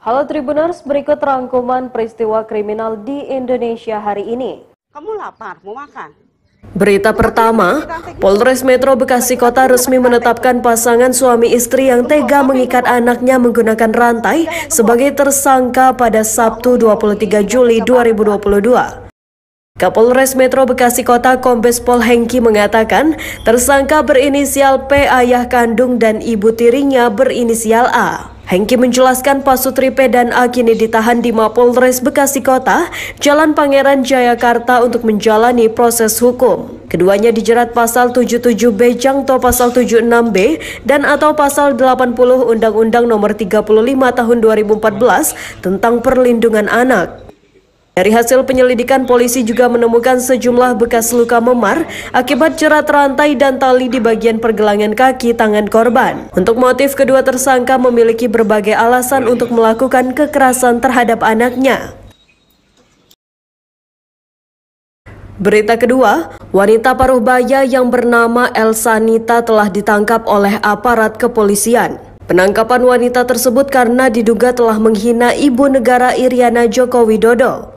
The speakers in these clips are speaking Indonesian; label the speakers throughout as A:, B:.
A: Halo Tribuners, berikut rangkuman peristiwa kriminal di Indonesia hari ini. Kamu lapar, mau makan? Berita pertama, Polres Metro Bekasi Kota resmi menetapkan pasangan suami istri yang tega mengikat anaknya menggunakan rantai sebagai tersangka pada Sabtu 23 Juli 2022. Kapolres Metro Bekasi Kota Kombes Pol Hengki mengatakan, tersangka berinisial P ayah kandung dan ibu tirinya berinisial A. Hengki menjelaskan Pasutri P dan A kini ditahan di Mapolres Bekasi Kota, Jalan Pangeran Jayakarta untuk menjalani proses hukum. Keduanya dijerat pasal 77B jangto pasal 76B dan atau pasal 80 Undang-Undang Nomor 35 Tahun 2014 tentang perlindungan anak. Dari hasil penyelidikan, polisi juga menemukan sejumlah bekas luka memar akibat jerat rantai dan tali di bagian pergelangan kaki tangan korban. Untuk motif, kedua tersangka memiliki berbagai alasan untuk melakukan kekerasan terhadap anaknya. Berita kedua, wanita paruh baya yang bernama Elsa Nita telah ditangkap oleh aparat kepolisian. Penangkapan wanita tersebut karena diduga telah menghina ibu negara Iriana Joko Widodo.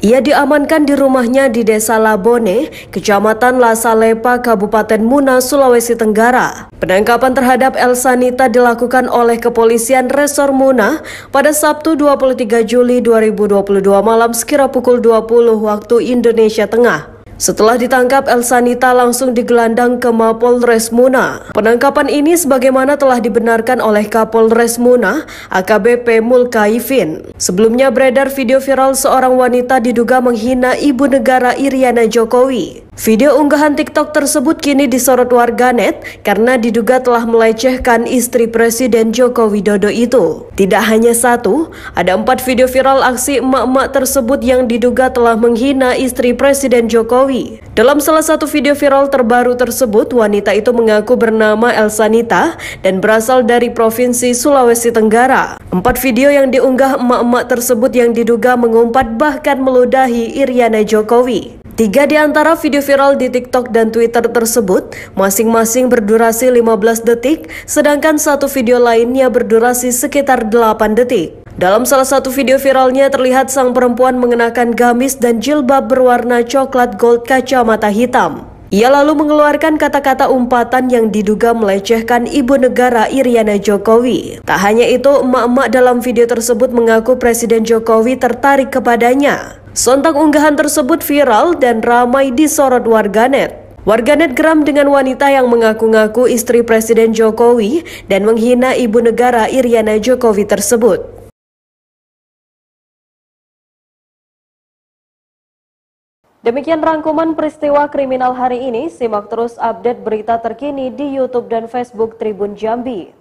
A: Ia diamankan di rumahnya di Desa Labone, Kecamatan Lasalepa, Kabupaten Muna, Sulawesi Tenggara. Penangkapan terhadap Elsanita dilakukan oleh kepolisian Resor Muna pada Sabtu 23 Juli 2022 malam sekira pukul 20 waktu Indonesia Tengah. Setelah ditangkap, Elsanita langsung digelandang ke Mapolres Muna. Penangkapan ini sebagaimana telah dibenarkan oleh Kapolres Muna, AKBP Mulkaifin. Sebelumnya beredar video viral seorang wanita diduga menghina ibu negara Iriana Jokowi. Video unggahan TikTok tersebut kini disorot warganet karena diduga telah melecehkan istri Presiden Joko Widodo itu. Tidak hanya satu, ada empat video viral aksi emak-emak tersebut yang diduga telah menghina istri Presiden Jokowi. Dalam salah satu video viral terbaru tersebut, wanita itu mengaku bernama Elsanita dan berasal dari Provinsi Sulawesi Tenggara. Empat video yang diunggah emak-emak tersebut yang diduga mengumpat bahkan meludahi Iriana Jokowi. Tiga di antara video viral di TikTok dan Twitter tersebut masing-masing berdurasi 15 detik, sedangkan satu video lainnya berdurasi sekitar 8 detik. Dalam salah satu video viralnya terlihat sang perempuan mengenakan gamis dan jilbab berwarna coklat gold kacamata hitam. Ia lalu mengeluarkan kata-kata umpatan yang diduga melecehkan ibu negara Iriana Jokowi. Tak hanya itu, emak-emak dalam video tersebut mengaku Presiden Jokowi tertarik kepadanya. Sontak unggahan tersebut viral dan ramai disorot warganet. Warganet geram dengan wanita yang mengaku-ngaku istri Presiden Jokowi dan menghina ibu negara Iriana Jokowi tersebut. Demikian rangkuman peristiwa kriminal hari ini. Simak terus update berita terkini di YouTube dan Facebook Tribun Jambi.